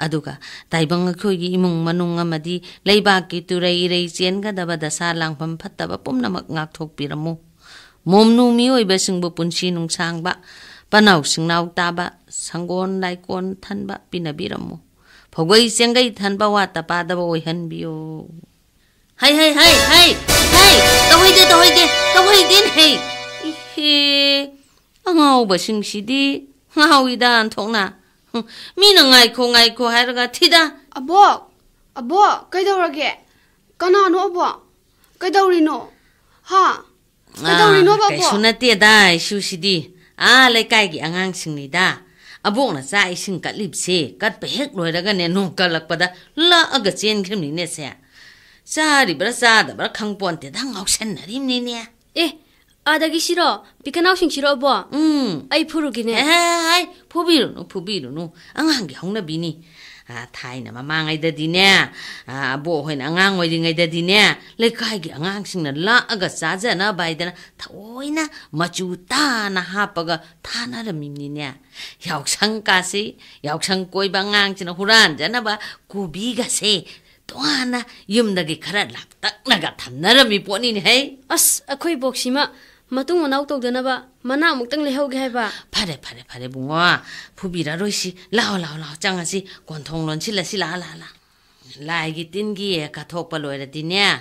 ꯑꯗꯨꯒ ꯇꯥꯏꯕꯪ ꯑꯩꯈꯣꯏꯒꯤ ꯏꯃꯨꯡ ꯃꯅꯨꯡ ꯑꯃꯗꯤ ꯂꯩꯕꯥꯛꯀꯤ ꯇꯨꯔꯩ ꯏꯔꯩ ꯆꯦꯟꯒꯗꯕ ꯗꯁꯥ ꯂꯥꯡꯐꯝ ꯐꯠꯇꯕ ꯄꯨꯝꯅꯃꯛ ꯉꯥꯛꯊꯣꯛꯄꯤꯔꯝꯃꯨ ꯃꯣꯝꯅꯨ ꯃꯤꯑꯣꯏꯕꯁꯤꯡꯕꯨ ꯄꯨꯟꯁꯤ ꯅꯨꯡꯁꯥꯡꯕ ꯄꯅꯥꯎ ꯁꯤꯡꯅꯥꯎ ꯇꯥꯕ ꯁꯪꯒꯣꯟ ꯂꯥꯏꯀꯣꯟ ꯊꯟꯕ ꯄꯤꯅꯕꯤꯔꯝꯃꯨ ꯐꯧꯒꯩ ꯆꯦꯡꯒꯩ ꯊꯟꯕ ꯋꯥꯠꯇ ꯄꯥꯗꯕ ꯑꯣꯏꯍꯟꯕꯤꯌꯣ ꯍꯩ ꯍꯩ ꯍꯩ ꯍꯩ ꯍꯩ ꯇꯧꯍꯩꯗꯦ ꯇꯧꯍꯩꯗꯦ ꯇꯧꯍꯩꯗꯦꯅꯦ ꯏꯍꯦ ꯑꯉꯥꯎꯕꯁꯤꯡꯁꯤꯗꯤ ꯉꯥꯎꯏꯗ ꯑꯟꯊꯣꯛꯅ ꯃꯤꯅ ꯉꯥꯏꯈꯣ ꯉꯥꯏꯈꯣ ꯍꯥꯏꯔꯒ ꯊꯤꯗ ꯑꯕꯣꯛ ꯑꯕꯣꯛ ꯀꯩꯗꯧꯔꯒꯦ ꯀꯅꯥꯅꯣ ꯑꯕꯣꯛ ꯀꯩꯗꯧꯔꯤꯅꯣ ꯍꯥ ꯀꯩꯗꯧꯔꯤꯅꯣꯕ ꯑꯕꯣꯛ ꯀꯩꯁꯨ ꯅꯠꯇꯦꯗ ꯏꯁꯨꯁꯤꯗꯤ ꯑꯥ ꯂꯩꯀꯥꯏꯒꯤ ꯑꯉꯥꯡꯁꯤꯡꯅꯤꯗ ꯑꯕꯣꯛꯅ ꯆꯥꯛ ꯏꯁꯤꯡ ꯀꯠꯂꯤꯕꯁꯦ ꯀꯠꯄ ꯍꯦꯛ ꯂꯣꯏꯔꯒꯅꯦ ꯅꯣꯡ ꯀꯜꯂꯛꯄꯗ ꯂꯛꯑꯒ ꯆꯦꯟꯈ꯭ꯔꯤꯕꯅꯤꯅꯦꯁꯦ ꯆꯥꯔꯤꯕ꯭ꯔꯥ ꯆꯥꯗꯕ꯭ꯔꯥ ꯈꯪꯄꯣꯟꯇꯦꯗ ꯉꯥꯎꯁꯟꯅꯔꯤꯕꯅꯤꯅꯦ ꯑꯦ 아, 나기 싫어. 비카나우싱 싫어, 봐. 뭐? 응. 아이, 포르기네. 아이, 포비르노, 포비르노. 앙앙게 홍나비니. 아, 타이나 마망아이다디네. 아, 보호인 앙앙어이딩아이다디네. 레카이기 앙앙싱나 라아가 싸자나 바이다나 타오이나 마주 따나 하빠가 타나름임니네. 역상가시, 역상 꼬이방 앙치나 후란자나 바 고비가세. 또하나 염나기 가라 락딱 나가 탐나름이 본이네. 아스, 아코이 복시마. ꯃꯇꯨꯡ ꯃꯅꯥꯎ ꯇꯧꯗꯅꯕ ꯃꯅꯥ ꯑꯃꯨꯛꯇꯪ ꯂꯩꯍꯧꯒꯦ ꯍꯥꯏꯕ ꯐꯔꯦ ꯐꯔꯦ ꯐꯔꯦ ꯕꯨꯡꯉꯣ ꯐꯨꯕꯤꯔꯔꯣꯏꯁꯤ ꯂꯥꯛꯑꯣ ꯂꯥꯛꯑꯣ ꯂꯥꯛꯑꯣ ꯆꯪꯉꯁꯤ ꯀꯣꯟꯊꯣꯡ ꯂꯣꯟꯁꯤꯜꯂꯁꯤ ꯂꯥꯛꯑꯣ ꯂꯥꯛꯑꯣ ꯂꯥꯛꯑꯣ ꯂꯥꯏꯒꯤ ꯇꯤꯟꯒꯤ ꯀꯠꯊꯣꯛꯄ ꯂꯣꯏꯔꯗꯤꯅꯦ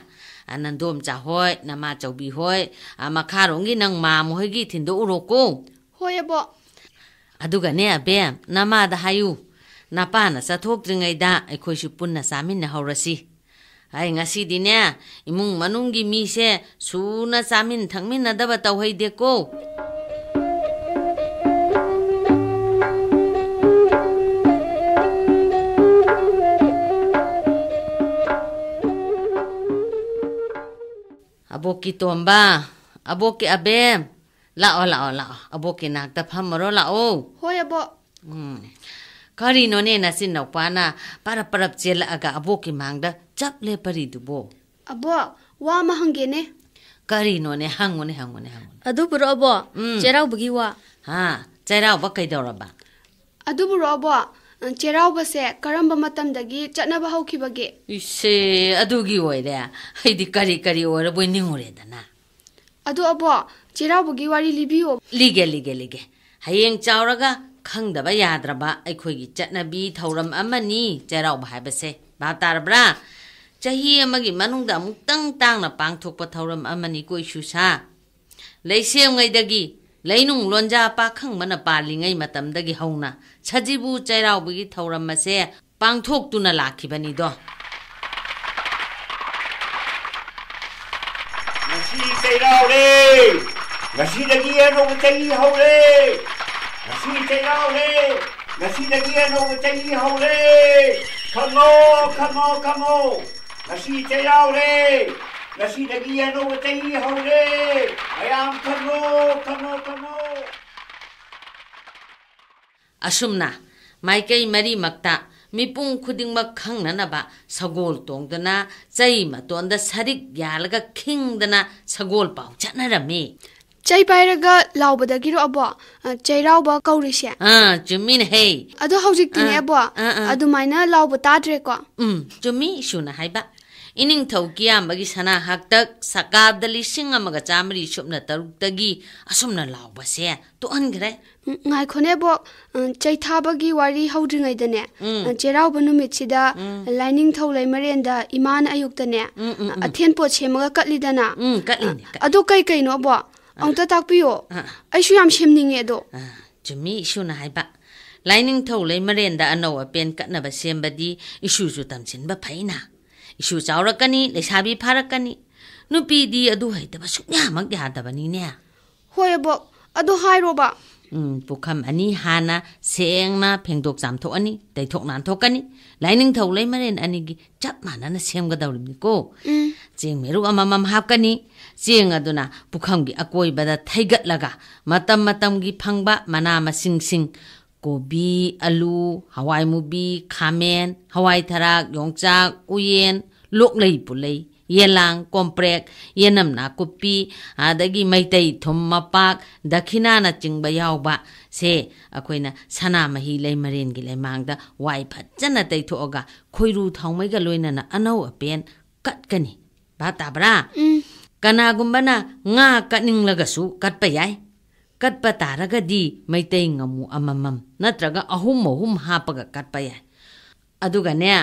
ꯅꯟꯗꯣꯝꯆꯥ ꯍꯣꯏ ꯅꯃꯥ ꯆꯧꯕꯤ ꯍꯣꯏ ꯃꯈꯥꯔꯣꯝꯒꯤ ꯅꯪ ꯃꯥꯃ ꯍꯣꯏꯒꯤ ꯊꯤꯟꯗꯣꯛꯎꯔꯣꯀꯣ ꯍꯣꯏ ꯑꯕꯣ ꯑꯗꯨꯒꯅꯦ ꯑꯕꯦꯝ ꯅꯃꯥꯗ ꯍꯥꯏꯌꯨ ꯅꯄꯥꯅ ꯆꯠꯊꯣꯛꯇ꯭ꯔꯤꯉꯩꯗ ꯑꯩꯈꯣꯏꯁꯨ ꯄꯨꯟꯅ ꯆꯥꯃꯤꯟꯅꯍꯧꯔꯁꯤ ꯑꯩ ꯉꯁꯤꯗꯤꯅꯦ ꯏꯃꯨꯡ ꯃꯅꯨꯡꯒꯤ ꯃꯤꯁꯦ ꯁꯨꯅ ꯆꯥꯃꯤꯟ ꯊꯛꯃꯤꯟꯅꯗꯕ ꯇꯧꯍꯩꯗꯦꯀꯣ ꯑꯕꯣꯛꯀꯤ ꯇꯣꯝꯕ ꯑꯕꯣꯛꯀꯤ ꯑꯕꯦꯝ ꯂꯥꯛꯑꯣ ꯂꯥꯛꯑꯣ ꯂꯥꯛꯑꯣ ꯑꯕꯣꯛꯀꯤ ꯅꯥꯛꯇ ꯐꯝꯃꯔꯣ ꯂꯥꯛꯑꯣ ꯍꯣꯏ ꯑꯕꯣꯛ ꯎꯝ ꯀꯔꯤꯅꯣꯅꯦ ꯅꯆꯤꯟ ꯅꯧꯄꯥꯅ ꯄꯔꯞ ꯄꯔꯞ ꯆꯦꯜꯂꯛꯑꯒ ꯑꯕꯣꯛꯀꯤ ꯃꯥꯡꯗ ꯆꯞ ꯂꯦꯞꯄꯔꯤꯗꯨꯕꯣ ꯑꯕꯣꯛ ꯋꯥ ꯑꯃ ꯍꯪꯒꯦꯅꯦ ꯀꯔꯤꯅꯣꯅꯦ ꯍꯪꯉꯨꯅꯦ ꯍꯪꯉꯨꯅꯦ ꯍꯪꯉꯨꯅꯦ ꯑꯗꯨꯕꯨꯔꯣ ꯑꯕꯣꯛ ꯆꯩꯔꯥꯎꯕꯒꯤ ꯋꯥ ꯍꯥ ꯆꯩꯔꯥꯎꯕ ꯀꯩꯗꯧꯔꯕ ꯑꯗꯨꯕꯨꯔꯣ ꯑꯕꯣꯛ ꯆꯩꯔꯥꯎꯕꯁꯦ ꯀꯔꯝꯕ ꯃꯇꯝꯗꯒꯤ ꯆꯠꯅꯕ ꯍꯧꯈꯤꯕꯒꯦ ꯏꯁꯦ ꯑꯗꯨꯒꯤ ꯑꯣꯏꯔꯦ ꯑꯩꯗꯤ ꯀꯔꯤ ꯀꯔꯤ ꯑꯣꯏꯔꯕꯣꯏ ꯅꯤꯡꯉꯨꯔꯦꯗꯅ ꯑꯗꯣ ꯑꯕꯣꯛ ꯆꯩꯔꯥꯎꯕꯒꯤ ꯋꯥꯔꯤ ꯂꯤꯕꯤꯌꯣ ꯂꯤꯒꯦ ꯂꯤꯒꯦ ꯂꯤꯒꯦ ꯍꯌꯦꯡ ꯆꯥꯎꯔꯒ ꯈꯪꯗꯕ ꯌꯥꯗ꯭ꯔꯕ ꯑꯩꯈꯣꯏꯒꯤ ꯆꯠꯅꯕꯤ ꯊꯧꯔꯝ ꯑꯃꯅꯤ ꯆꯩꯔꯥꯎꯕ ꯍꯥꯏꯕꯁꯦ ꯚꯥꯞ ꯇꯥꯔꯕ꯭ꯔꯥ ꯆꯍꯤ ꯑꯃꯒꯤ ꯃꯅꯨꯡꯗ ꯑꯃꯨꯛꯇꯪ ꯇꯥꯡꯅ ꯄꯥꯡꯊꯣꯛꯄ ꯊꯧꯔꯝ ꯑꯃꯅꯤ ꯀꯣꯏꯁꯨꯁꯥ ꯂꯩꯁꯦꯝꯉꯩꯗꯒꯤ ꯂꯩꯅꯨꯡ ꯂꯣꯟꯖꯥ ꯄꯥꯈꯪꯕꯅ ꯄꯥꯜꯂꯤꯉꯩ ꯃꯇꯝꯗꯒꯤ ꯍꯧꯅ ꯁꯖꯤꯕꯨ ꯆꯩꯔꯥꯎꯕꯒꯤ ꯊꯧꯔꯝ ꯑꯁꯦ ꯄꯥꯡꯊꯣꯛꯇꯨꯅ ꯂꯥꯛꯈꯤꯕꯅꯤꯗꯣ ꯉꯁꯤ ꯆꯩꯔꯥꯎꯔꯦ ꯉꯁꯤꯗꯒꯤ ꯑꯅꯧꯕ ꯆꯍꯤ ꯍꯧꯔꯦ Nasigaw ulit! Nasilagyan ng utayiha ulit! Kamo! Kamo! Kamo! Nasitaya ulit! Nasilagyan ng utayiha ulit! Ayan, kamo! Kamo! Kamo! ꯑꯁꯨꯝꯅ ꯃꯥꯏꯀꯩ ꯃꯔꯤꯃꯛꯇ ꯃꯤꯄꯨꯝ ꯈꯨꯗꯤꯡꯃꯛ ꯈꯪꯅꯅꯕ ꯁꯒꯣꯜ ꯇꯣꯡꯗꯨꯅ ꯆꯩ ꯃꯇꯣꯟꯗ ꯁꯔꯤꯛ ꯌꯥꯜꯂꯒ ꯈꯤꯡꯗꯅ ꯁꯒꯣꯜ ꯄꯥꯎ ꯆꯠꯅꯔꯝꯃꯤ चै पाइरगा लाउबदगिरो अबो चैराउबा कौरिसे आ ताद्रेको उम जुमि सुना हाइबा इनिंग थौकिया मगि सना हक्तक सकाब दली सिंग मग चामरी सुमना तरुक्तगी असुमना लाउबसे तो अनग्रे ngai khone bo chai thabagi wari haudringai dane cherau banu mitchida lining thau lai maren da iman ayuk dane athen po chemaga katli dana adu kai kai no bo อังตตักไปิโอไอชูยามเชมนิงเอโดจมีชูนายบะไลนิงทูเลยมาเรียนดาอนะเป็นกันนะบะเชมบดีอชูจดตั้มชินบะไปนาอชูชาวรักกันนี่เลยชาบีพารกกันนี่นุปีดีอ่ะดูให้แต่บะชุกยามักยาตบะนีเนี่ยเฮ้ยบอกอ่ะดูไฮโรู้บะปุคำอันนี้ฮานะเสียงนะเพ่งดกสามทอันนี้แต่ทกนานทกันนี่หลายนึงเท่าไรมาเรนอันนี้จับมานะนะเสียงก็ดาวลิบโกเจียงไม่รู้อามามาฮับกันนี่เจียงอะตัวนะปุคำกีอโกยบัดไทกัดละกะมาตำมาตำกีพังบะมานามาสิงสิงကိုဘီအလူဟဝိုင်မူဘီခါမန်ဟဝိုင်ထရာယောင်ချာဥယင်လုတ်လေးပူလေး yelang komprek yenam na kupi adagi maitai thum mapak dakhina na chingba yawba se akoina sana mahi lei marin gi lei mangda wai phachana tai tho ga khoiru thaumai ga loina na anau apen kat kani ba ta bra kana gumba na nga kaning laga su kat pa yai kat pa taraga di maitai ngamu amamam natraga ahum ahum hapaga kat pa yai aduga ne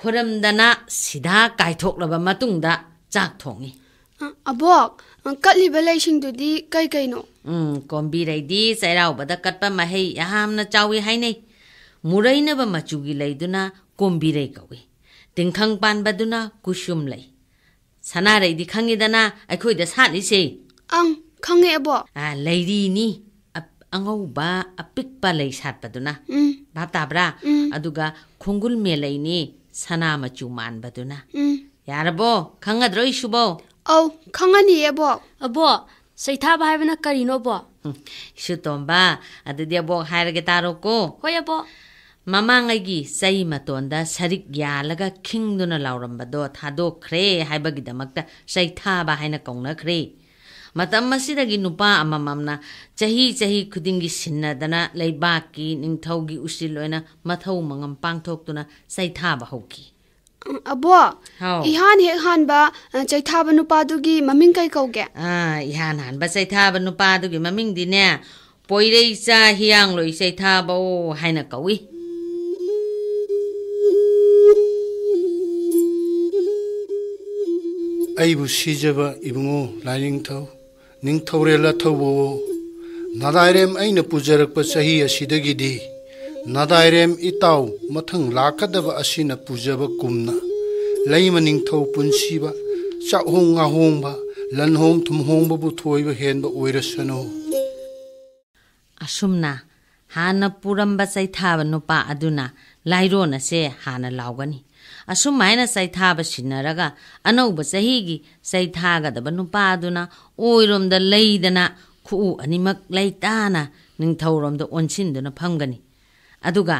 ꯈꯨꯔꯝꯗꯅ ꯁꯤꯗꯥ ꯀꯥꯏꯊꯣꯛꯂꯕ ꯃꯇꯨꯡꯗ ꯆꯥꯛ ꯊꯣꯡꯏ ꯑꯕꯣꯛ ꯀꯠꯂꯤꯕ ꯂꯩꯁꯤꯡꯗꯨꯗꯤ ꯀꯩ ꯀꯩꯅꯣ ꯎꯝ ꯀꯣꯝꯕꯤꯔꯩꯗꯤ ꯆꯩꯔꯥꯎꯕꯗ ꯀꯠꯄ ꯃꯍꯩ ꯌꯥꯝꯅ ꯆꯥꯎꯏ ꯍꯥꯏꯅꯩ ꯃꯨꯔꯩꯅꯕ ꯃꯆꯨꯒꯤ ꯂꯩꯗꯨꯅ ꯀꯣꯝꯕꯤꯔꯩ ꯀꯧꯏ ꯇꯤꯡꯈꯪ ꯄꯥꯟꯕꯗꯨꯅ ꯀꯨꯁꯨꯝ ꯂꯩ ꯁꯅꯥꯔꯩꯗꯤ ꯈꯪꯉꯤꯗꯅ ꯑꯩꯈꯣꯏꯗ ꯁꯥꯠꯂꯤꯁꯦ ꯑꯪ ꯈꯪꯉꯦ ꯑꯕꯣꯛ ꯂꯩꯔꯤꯅꯤ ꯑꯉꯧꯕ ꯑꯄꯤꯛꯄ ꯂꯩ ꯁꯥꯠꯄꯗꯨꯅ ꯚꯥꯞ ꯇꯥꯕ꯭ꯔꯥ ꯑꯗꯨꯒ ꯈꯣꯡꯒꯨꯜ ꯃꯦꯂꯩꯅꯤ ꯁꯅꯥꯃꯆꯨ ꯎꯝ ꯌꯥꯔꯕꯣ ꯈꯪꯒꯗ꯭ꯔꯣ ꯏꯁꯨꯕꯣ ꯑꯧ ꯈꯪꯉꯅꯤꯌꯦ ꯑꯕꯣꯛ ꯑꯕꯣꯛ ꯁꯩꯊꯥꯕ ꯍꯥꯏꯕꯅ ꯀꯔꯤꯅꯣ ꯑꯕꯣꯛ ꯏꯁꯨ ꯇꯣꯝꯕ ꯑꯗꯨꯗꯤ ꯑꯕꯣꯛ ꯍꯥꯏꯔꯒꯦ ꯇꯥꯔꯣꯀꯣ ꯍꯣꯏ ꯑꯕꯣꯛ ꯃꯃꯥꯡꯉꯩꯒꯤ ꯆꯩ ꯃꯇꯣꯟꯗ ꯁꯔꯤꯛ ꯌꯥꯜꯂꯒ ꯈꯤꯡꯗꯨꯅ ꯂꯥꯎꯔꯝꯕꯗꯣ ꯊꯥꯗꯣꯛꯈ꯭ꯔꯦ ꯍꯥꯏꯕꯒꯤꯗꯃꯛꯇ ꯆꯩꯊꯥꯕ ꯍꯥꯏꯅ ꯀꯧꯅꯈ꯭ꯔꯦ ꯃꯇꯝ ꯑꯁꯤꯗꯒꯤ ꯅꯨꯄꯥ ꯑꯃꯃꯝꯅ ꯆꯍꯤ ꯆꯍꯤ ꯈꯨꯗꯤꯡꯒꯤ ꯁꯤꯟꯅꯗꯅ ꯂꯩꯕꯥꯛꯀꯤ ꯅꯤꯡꯊꯧꯒꯤ ꯎꯁꯤꯜ ꯑꯣꯏꯅ ꯃꯊꯧ ꯃꯉꯝ ꯄꯥꯡꯊꯣꯛꯇꯨꯅ ꯆꯩꯊꯥꯕ ꯍꯧꯈꯤ abo ihan hek han ba eh, chai tha ba nupa du gi maming kai kau ge a ah, ihan han ba chai tha ba nupa du gi maming di ne poirei cha hiang loi chai tha ba o haina kawi ai bu si ja ba ibungo laining thau ꯅꯤꯡꯊꯧꯔꯦꯜ ꯑꯊꯧꯕꯨ ꯅꯥꯗꯥꯏꯔꯦꯝ ꯑꯩꯅ ꯄꯨꯖꯔꯛꯄ ꯆꯍꯤ ꯑꯁꯤꯗꯒꯤꯗꯤ ꯅꯥꯗꯥꯏꯔꯦꯝ ꯏꯇꯥꯎ ꯃꯊꯪ ꯂꯥꯛꯀꯗꯕ ꯑꯁꯤꯅ ꯄꯨꯖꯕ ꯀꯨꯝꯅ ꯂꯩꯃ ꯅꯤꯡꯊꯧ ꯄꯨꯟꯁꯤꯕ ꯆꯥꯛꯍꯣꯡ ꯉꯥꯍꯣꯡꯕ ꯂꯟꯍꯣꯡ ꯊꯨꯝꯍꯣꯡꯕꯕꯨ ꯊꯣꯏꯕ ꯍꯦꯟꯕ ꯑꯣꯏꯔꯁꯅꯨ ꯑꯁꯨꯝꯅ ꯍꯥꯟꯅ ꯄꯨꯔꯝꯕ ꯆꯩꯊꯥꯕ ꯅꯨꯄꯥ ꯑꯗꯨꯅ ꯂꯥꯏꯔꯣꯟ ꯑꯁꯦ ꯍꯥꯟꯅ ꯂꯥꯎꯒꯅꯤ ꯑꯁꯨꯝꯃꯥꯏꯅ ꯆꯩꯊꯥꯕ ꯁꯤꯟꯅꯔꯒ ꯑꯅꯧꯕ ꯆꯍꯤꯒꯤ ꯆꯩꯊꯥꯒꯗꯕ ꯅꯨꯄꯥꯗꯨꯅ ꯑꯣꯏꯔꯣꯝꯗ ꯂꯩꯗꯅ ꯈꯨꯎ ꯑꯅꯤꯃꯛ ꯂꯩꯇꯥꯅ ꯅꯤꯡꯊꯧꯔꯣꯝꯗ ꯑꯣꯟꯁꯤꯟꯗꯨꯅ ꯐꯝꯒꯅꯤ ꯑꯗꯨꯒ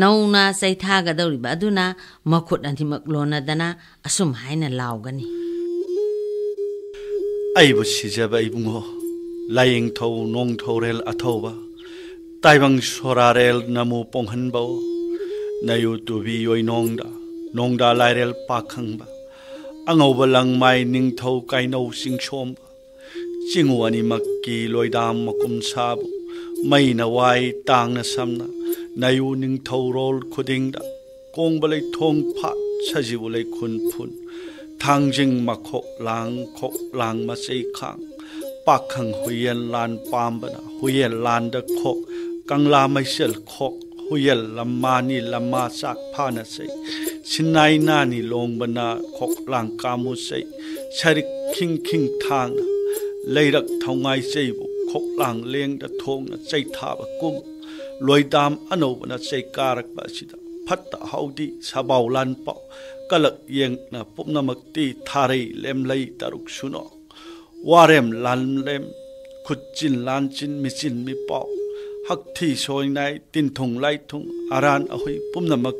ꯅꯧꯅ ꯆꯩꯊꯥꯒꯗꯧꯔꯤꯕ ꯑꯗꯨꯅ ꯃꯈꯨꯠ ꯑꯅꯤꯃꯛ ꯂꯣꯟꯅꯗꯅ ꯑꯁꯨꯝ ꯍꯥꯏꯅ ꯂꯥꯎꯒꯅꯤ ꯑꯩꯕꯨ ꯁꯤꯖꯕ ꯏꯕꯨꯡꯉꯣ ꯂꯥꯏꯌꯦꯡꯊꯧ ꯅꯣꯡꯊꯧꯔꯦꯜ ꯑꯊꯧꯕ ꯇꯥꯏꯕꯪ ꯁꯣꯔꯥꯔꯦꯜ ꯅꯃꯨ ꯄꯣꯡꯍꯟꯕꯧ ꯅꯌꯨ ꯇꯨꯕꯤ ꯌꯣꯏꯅꯣꯡꯗ nongda lairel pakhangba angoba langmai ningtho kaino singsomba chingwani makki loidam makum sabu mai na wai tang na samna nayu ningtho rol khudingda kongbalai thong pha sajibulai khun phun thangjing makhok lang khok lang ma sei khang pakhang huyen lan pambana huyen lan da khok kangla mai sel khok huyen lamani lama sak phana sei ชินไนนานีลงบนาคกลังกามุเซใช้คิงคิงทางเลยรักทางไงใจบุคกลังเลี้ยงดะทงนะใจทาบกุมลอยดามอโนุบนาใจการักบาสิดาพัตตาฮาดีสบาวลันปอกะลักยังนะปุ่มนมักตีทารีเลมไลตารุกชุนอกวารมลันเลมขุดจินลันจินมิจินมิปอหักที่ชอยในตินทงไลทุงอารันอหุยปุ่มนำมัก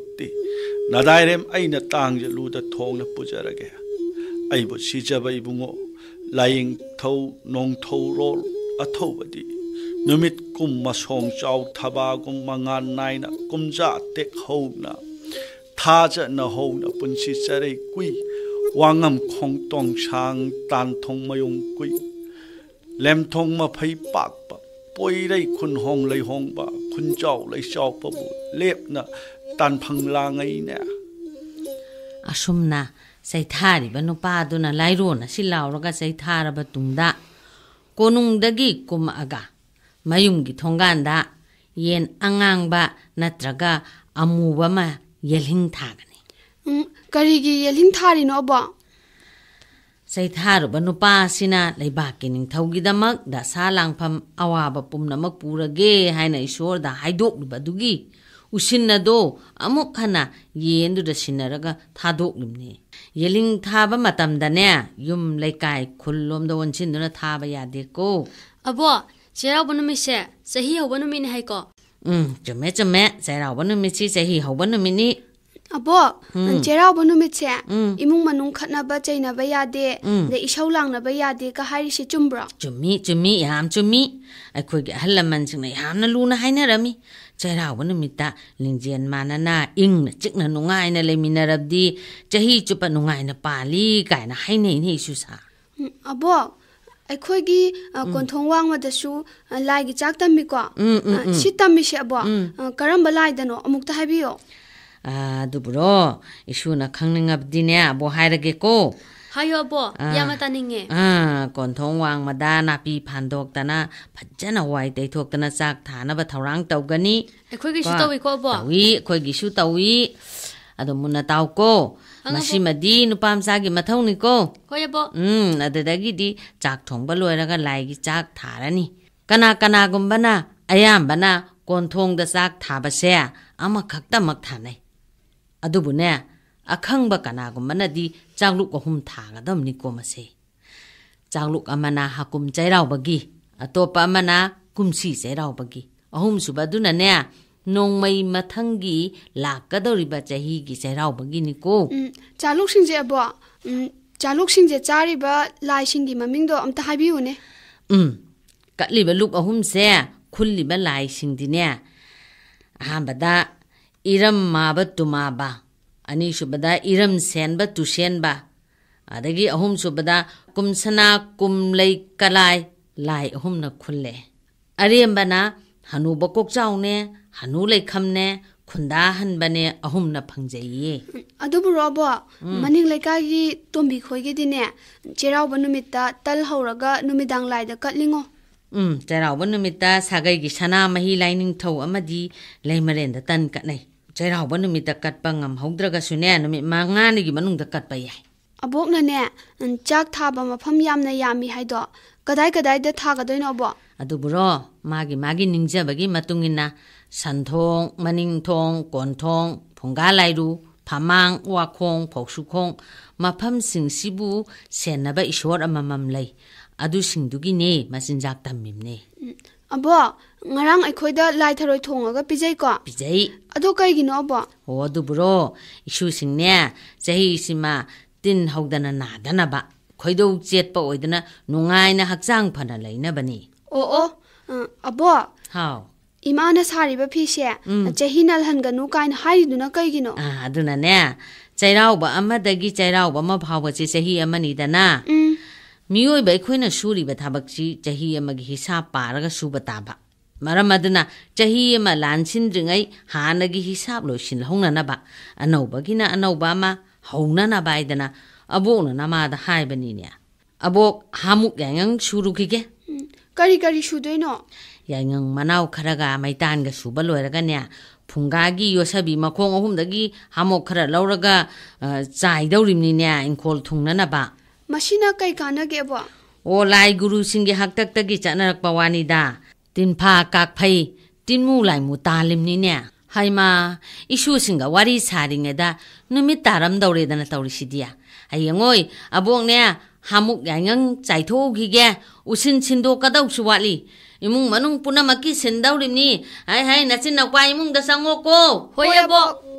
나다이렘 아이나 땅제 루다 통나 부자라게 아이보 시자바 이붕어 라잉 토 농토로 아토바디 नुमित कुम मसोंग चाउ थबा कुम मंगान नाइन कुम जा तेक होना था ज न होना पुंसी चरे कुई वांगम खोंग तोंग छांग तान थोंग मयोंग कुई लेम थोंग म फई पाक प पोई रे खुन होंग ले होंग बा खुन चाउ ले चाउ प बु लेप न tan phang la ngai ne asumna à, sai thari banu pa na, lai lairo na silaw raga sai thara ba tumda konung dagi kum aga mayum gi thongan da yen angang ba natraga amu à ba ma yelhing thagani um ừ, kari gi yelhing thari no ba sai tharu ba nupa sina leiba ki ning thau gi damak da sa lang pham awa à ba pum namak purage haina isor da haidok ba dugi ꯎꯁꯤꯟ ꯑꯗꯣ ꯑꯃꯨꯛ ꯍꯟꯅ ꯌꯦꯟꯗꯨꯗ ꯁꯤꯟꯅꯔꯒ ꯊꯥꯗꯣꯛꯂꯤꯕꯅꯤ ꯌꯦꯂꯤꯡ ꯊꯥꯕ ꯃꯇꯝꯗꯅꯦ ꯌꯨꯝ ꯂꯩꯀꯥꯏ ꯈꯨꯜꯂꯣꯝꯗ ꯑꯣꯟꯁꯤꯟꯗꯨꯅ ꯊꯥꯕ ꯌꯥꯗꯦꯀꯣ ꯑꯕꯣ ꯆꯩꯔꯥꯎꯕ ꯅꯨꯃꯤꯠꯁꯦ ꯆꯍꯤ ꯍꯧꯕ ꯅꯨꯃꯤꯠꯅꯤ ꯍꯥꯏꯀꯣ ꯎꯝ ꯆꯨꯝꯃꯦ ꯆꯨꯝꯃꯦ ꯆꯩꯔꯥꯎꯕ ꯅꯨꯃꯤꯠꯁꯤ ꯆꯍꯤ ꯍꯧꯕ ꯅꯨꯃꯤꯠꯅꯤ ꯑꯕꯣ ꯆꯩꯔꯥꯎꯕ ꯅꯨꯃꯤꯠꯁꯦ ꯏꯃꯨꯡ ꯃꯅꯨꯡ ꯈꯠꯅꯕ ꯆꯩꯅꯕ ꯌꯥꯗꯦ ꯑꯗꯩ ꯏꯁꯧ ꯂꯥꯡꯅꯕ ꯌꯥꯗꯦꯒ ꯍꯥꯏꯔꯤꯁꯤ ꯆꯨꯝꯕ꯭ꯔꯣ ꯆꯨꯝꯃꯤ ꯆꯨꯝꯃꯤ ꯌꯥꯝ ꯆꯨꯝꯃꯤ ꯑꯩꯈꯣꯏꯒꯤ ꯑꯍꯜ ꯂꯃꯟꯁꯤꯡꯅ ꯌꯥꯝꯅ ꯂꯨꯅ ꯍꯥꯏꯅꯔꯝꯃꯤ ꯆꯩꯔꯥꯎꯕ ꯅꯨꯃꯤꯠꯇ ꯂꯤꯡꯖꯦꯜ ꯃꯥꯟꯅꯅ ꯏꯪꯅ ꯆꯤꯛꯅ ꯅꯨꯡꯉꯥꯏꯅ ꯂꯩꯃꯤꯟꯅꯔꯕꯗꯤ ꯆꯍꯤ ꯆꯨꯞꯄ ꯅꯨꯡꯉꯥꯏꯅ ꯄꯥꯜꯂꯤ ꯀꯥꯏꯅ ꯍꯥꯏꯅꯩꯅꯦ ꯏꯁꯨꯁꯥ ꯑꯕꯣꯛ ꯑꯩꯈꯣꯏꯒꯤ ꯀꯣꯟꯊꯣꯡ ꯋꯥꯡꯃꯗꯁꯨ ꯂꯥꯏꯒꯤ ꯆꯥꯛ ꯇꯝꯃꯤꯀꯣ ꯁꯤ ꯇꯝꯃꯤꯁꯦ ꯑꯕꯣꯛ ꯀꯔꯝꯕ ꯂꯥꯏꯗꯅꯣ ꯑꯃꯨꯛꯇ ꯍꯥꯏꯕꯤꯌꯣ ꯑꯗꯨꯕꯨꯔꯣ ꯏꯁꯨꯅ ꯈꯪꯅꯤꯡꯉꯕꯗꯤꯅꯦ ꯑꯕꯣꯛ ꯍꯥꯏꯔꯒꯦꯀꯣ 하여보 아, 야마다닝에 아 건통왕 마다 나비 반독다나 바잖아 와이 데이톡다나 싹 다나바 타랑 떠가니 ꯑꯩꯈꯣꯏꯒꯤꯁꯨ ꯇꯧꯏꯀꯣ ꯕꯣ ꯇꯧꯏ ꯑꯩꯈꯣꯏꯒꯤꯁꯨ ꯇꯧꯏ ꯑꯗꯣ ꯃꯨꯟꯅ ꯇꯥꯎꯀꯣ ꯉꯁꯤꯃꯗꯤ ꯅꯨꯄꯥꯃꯆꯥꯒꯤ ꯃꯊꯧꯅꯤꯀꯣ ꯍꯣꯏ ꯑꯕꯣ ꯎꯝ ꯑꯗꯨꯗꯒꯤꯗꯤ ꯆꯥꯛ ꯊꯣꯡꯕ ꯂꯣꯏꯔꯒ ꯂꯥꯏꯒꯤ ꯆꯥꯛ ꯊꯥꯔꯅꯤ ꯀꯅꯥ ꯀꯅꯥꯒꯨꯝꯕꯅ ꯑꯌꯥꯝꯕꯅ ꯀꯣꯟꯊꯣꯡꯗ ꯆꯥꯛ ꯊꯥꯕꯁꯦ ꯑꯃꯈꯛꯇꯃꯛ ꯊꯥꯅꯩ ꯑꯗꯨꯕꯨꯅꯦ ꯑꯈꯪꯕ ꯀꯅꯥꯒꯨꯝꯕꯅꯗꯤ ꯆꯥꯛꯂꯨꯛ ꯑꯍꯨꯝ ꯊꯥꯒꯗꯕꯅꯤꯀꯣ ꯃꯁꯦ ꯆꯥꯛꯂꯨꯛ ꯑꯃꯅ ꯍꯥꯀꯨꯝ ꯆꯩꯔꯥꯎꯕꯒꯤ ꯑꯇꯣꯞꯄ ꯑꯃꯅ ꯀꯨꯝꯁꯤ ꯆꯩꯔꯥꯎꯕꯒꯤ ꯑꯍꯨꯝꯁꯨꯕꯗꯨꯅꯅꯦ ꯅꯣꯡꯃꯩ ꯃꯊꯪꯒꯤ ꯂꯥꯛꯀꯗꯧꯔꯤꯕ ꯆꯍꯤꯒꯤ ꯆꯩꯔꯥꯎꯕꯒꯤꯅꯤꯀꯣ ꯆꯥꯂꯨꯛꯁꯤꯡꯁꯦ ꯑꯕꯣ ꯆꯥꯂꯨꯛꯁꯤꯡꯁꯦ ꯆꯥꯔꯤꯕ ꯂꯥꯏꯁꯤꯡꯒꯤ ꯃꯃꯤꯡꯗꯣ ꯑꯝꯇ ꯍꯥꯏꯕꯤꯌꯨꯅꯦ ꯎꯝ ꯀꯠꯂꯤꯕ ꯂꯨꯛ ꯑꯍꯨꯝꯁꯦ ꯈꯨꯜꯂꯤꯕ ꯂꯥꯏꯁꯤꯡꯗꯤꯅꯦ ꯑꯍꯥꯟꯕꯗ ꯏꯔꯝ ꯃꯥꯕ ꯇꯨꯃꯥꯕ ꯑꯅꯤꯁꯨꯕꯗ ꯏꯔꯝ ꯁꯦꯟꯕ ꯇꯨꯁꯦꯟꯕ ꯑꯗꯒꯤ ꯑꯍꯨꯝꯁꯨꯕꯗ ꯀꯨꯝꯁꯅꯥ ꯀꯨꯝꯂꯩ ꯀꯂꯥꯏ ꯂꯥꯏ ꯑꯍꯨꯝꯅ ꯈꯨꯜꯂꯦ ꯑꯔꯦꯝꯕꯅ ꯍꯅꯨꯕ ꯀꯣꯛꯆꯥꯎꯅꯦ ꯍꯅꯨ ꯂꯩꯈꯝꯅꯦ ꯈꯨꯟꯗꯥꯍꯟꯕꯅꯦ ꯑꯍꯨꯝꯅ ꯐꯪꯖꯩꯌꯦ ꯑꯗꯨꯕꯨ ꯔꯣꯕꯣ ꯃꯅꯤꯡ ꯂꯩꯀꯥꯏꯒꯤ ꯇꯣꯝꯕꯤ ꯈꯣꯏꯒꯤꯗꯤꯅꯦ ꯆꯩꯔꯥꯎꯕ ꯅꯨꯃꯤꯠꯇ ꯇꯜ ꯍꯧꯔꯒ ꯅꯨꯃꯤꯗꯥꯡ ꯂꯥꯏꯗ ꯀꯠꯂꯤꯉꯣ ꯎꯝ ꯆꯩꯔꯥꯎꯕ ꯅꯨꯃꯤꯠꯇ ꯁꯥꯒꯩꯒꯤ ꯁꯅꯥ ꯃꯍꯤ ꯂꯥꯏꯅꯤꯡꯊꯧ ꯑꯃꯗꯤ ꯂꯩꯃꯔꯦꯟꯗ ꯇꯟ ꯀꯠꯅꯩ ใจเราบ้านนมีตะกัดปังงำหงดรกสุเน่นมีมางานในกี่บ้านนุงตะกัดไปใหญ่อบอกน่ะเนี่ยอัจากทาบมาพมยามในยามมีให้ดอกก็ได้ก็ได้เดทาก็ได้นอบอะดูบุรอมากิมากินิงเจ้าบกิมาตุงกินนะสันทงมันิงทงกอนทงผงกาไลรูพามังวาคงผกสุคงมาพมสิงสิบูเสียนนบอิชวรอมามัมเลยอะดูสิงดุกินเนี่ยมาสินจากตามิมเน่อ๋บองารังไอ้คอยด้ล่ยทรอยทงอ่ะก็ปีิจัก็ปิจัยอะดูใกล้กินอ๋อบอโอ้ดูบรออิชูสิงเนี่ยเจะให้สิมาตินหอกดันน่ะดันน่ะบะคอยดูเจ็ดปะโอ้ยดันน่ะนงไงน่ะหักจังพันอะไรน่ะบันี่โอ้โอ้อะบอฮาวอีมาเนีะสารีบะพี่เชียจะให้นั่งหันกันนู้กันหายดูน่ะใกลกินอ๋ออ่าดูน่ะเนี่ยเจาเราบะอันมาดะกี้เจาเราบะมาพาวกันเสียให้อันมาหนี่ดันน่ะမီယိုဘေခွေနရှူရီဘတာဘခီချဟီယမဂီဟိစာပါရကရှ h ဘ n ာဘမရမဒနာချဟီယမလန်ချင်းရင္အိဟာနဂီဟိစာဘလိုရှင်လုံးနနဘအနောဘဂိနအနောဘမဟုံနနဘိုင်ဒနာအဘုံနမဒဟို ꯃꯁꯤꯅ ꯀꯩ ꯀꯥꯟꯅꯒꯦꯕꯣ ꯑꯣ ꯂꯥꯏ ꯒꯨꯔꯨꯁꯤꯡꯒꯤ ꯍꯥꯛꯇꯛꯇꯒꯤ ꯆꯠꯅꯔꯛꯄ ꯋꯥꯅꯤꯗ ꯇꯤꯟꯐꯥ ꯀꯥꯛꯐꯩ ꯇꯤꯟꯃꯨ ꯂꯥꯏꯃꯨ ꯇꯥꯜꯂꯤꯝꯅꯤꯅꯦ ꯍꯩꯃꯥ ꯏꯁꯨꯁꯤꯡꯒ ꯋꯥꯔꯤ ꯁꯥꯔꯤꯉꯩꯗ ꯅꯨꯃꯤꯠ ꯇꯥꯔꯝꯗꯧꯔꯦꯗꯅ ꯇꯧꯔꯤꯁꯤꯗꯤ ꯍꯌꯦꯡꯉꯣꯏ ꯑꯕꯣꯛꯅꯦ ꯍꯥꯃꯨꯛ ꯌꯥꯏꯉꯪ ꯆꯥꯏꯊꯣꯛꯎꯈꯤꯒꯦ ꯎꯁꯤꯟ ꯁꯤꯟꯗꯣꯛꯀꯗꯧꯁꯨ ꯋꯥꯠꯂꯤ ꯏꯃꯨꯡ ꯃꯅꯨꯡ ꯄꯨꯝꯅꯃꯛꯀꯤ ꯁꯤꯟꯗꯧꯔꯤꯕꯅꯤ ꯍꯥꯏ ꯍꯥꯏ ꯅꯆꯤꯟ ꯅꯧꯄꯥ ꯏꯃꯨꯡꯗ ꯆꯪꯉꯣꯀꯣ ꯍꯣꯏ ꯑꯕꯣꯛ